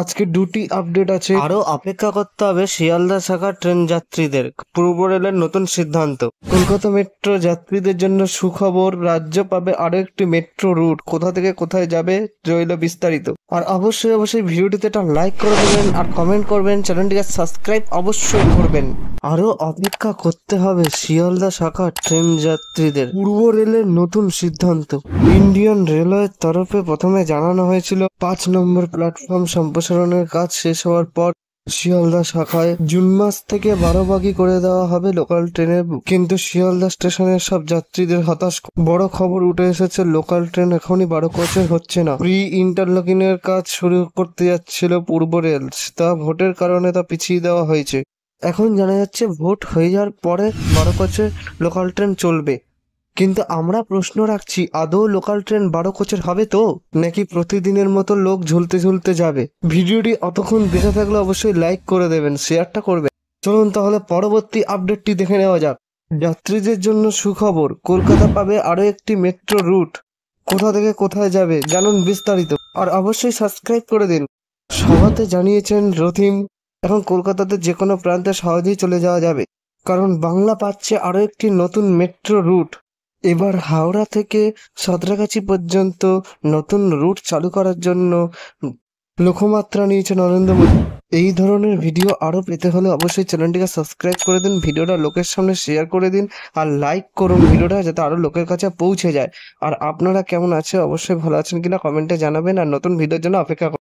আজকে দুটি আপডেট আছে আরো অপেক্ষা করতে হবে শিয়ালদা শাখা ট্রেন যাত্রীদের পূর্ব রেলের নতুন সিদ্ধান্ত কলকাতা মেট্রো যাত্রীদের জন্য সুখবর রাজ্য পাবে আরো একটি মেট্রো রুট কোথা থেকে কোথায় যাবে রইল বিস্তারিত আর অবশ্যই অবশ্যই ভিডিওটিতে একটা লাইক করে দেবেন আর কমেন্ট করবেন চ্যানেলটিকে সাবস্ক্রাইব অবশ্যই করবেন আরও অপেক্ষা করতে হবে শিয়ালদা শাখা ট্রেন যাত্রীদের পূর্ব রেলের নতুন সিদ্ধান্ত ইন্ডিয়ান রেলওয়ের তরফে প্রথমে জানানো হয়েছিল পাঁচ নম্বর প্ল্যাটফর্ম সম্প্রসারণের কাজ শেষ হওয়ার পর শিয়ালদা শাখায় জুন মাস থেকে বাকি করে দেওয়া হবে লোকাল ট্রেনে কিন্তু শিয়ালদা স্টেশনের সব যাত্রীদের হতাশ বড় খবর উঠে এসেছে লোকাল ট্রেন এখনই বারো কোচের হচ্ছে না প্রি ইন্টারলকিং এর কাজ শুরু করতে যাচ্ছিল পূর্ব রেল তা ভোটের কারণে তা পিছিয়ে দেওয়া হয়েছে এখন জানা যাচ্ছে ভোট হয়ে যাওয়ার পরে বারো কোচে লোকাল ট্রেন চলবে কিন্তু আমরা প্রশ্ন রাখছি আদৌ লোকাল ট্রেন বারো কোচের হবে তো নাকি প্রতিদিনের মতো লোক ঝুলতে ঝুলতে যাবে ভিডিওটি অতক্ষণ দেখে থাকলে অবশ্যই লাইক করে দেবেন শেয়ারটা করবেন চলুন তাহলে পরবর্তী আপডেটটি দেখে নেওয়া যাক যাত্রীদের জন্য সুখবর কলকাতা পাবে আরও একটি মেট্রো রুট কোথা থেকে কোথায় যাবে জানুন বিস্তারিত আর অবশ্যই সাবস্ক্রাইব করে দিন সভাতে জানিয়েছেন রথিম এখন কলকাতাতে যে কোনো প্রান্তে সহজেই চলে যাওয়া যাবে কারণ বাংলা পাচ্ছে আরও একটি নতুন মেট্রো রুট এবার হাওড়া থেকে সদরাগাছি পর্যন্ত নতুন রুট চালু করার জন্য লক্ষ্যমাত্রা নিয়েছে নরেন্দ্র মোদী এই ধরনের ভিডিও আরও পেতে হলে অবশ্যই চ্যানেলটিকে সাবস্ক্রাইব করে দিন ভিডিওটা লোকের সামনে শেয়ার করে দিন আর লাইক করুন ভিডিওটা যাতে আরও লোকের কাছে পৌঁছে যায় আর আপনারা কেমন আছে অবশ্যই ভালো আছেন কিনা কমেন্টে জানাবেন আর নতুন ভিডিওর জন্য অপেক্ষা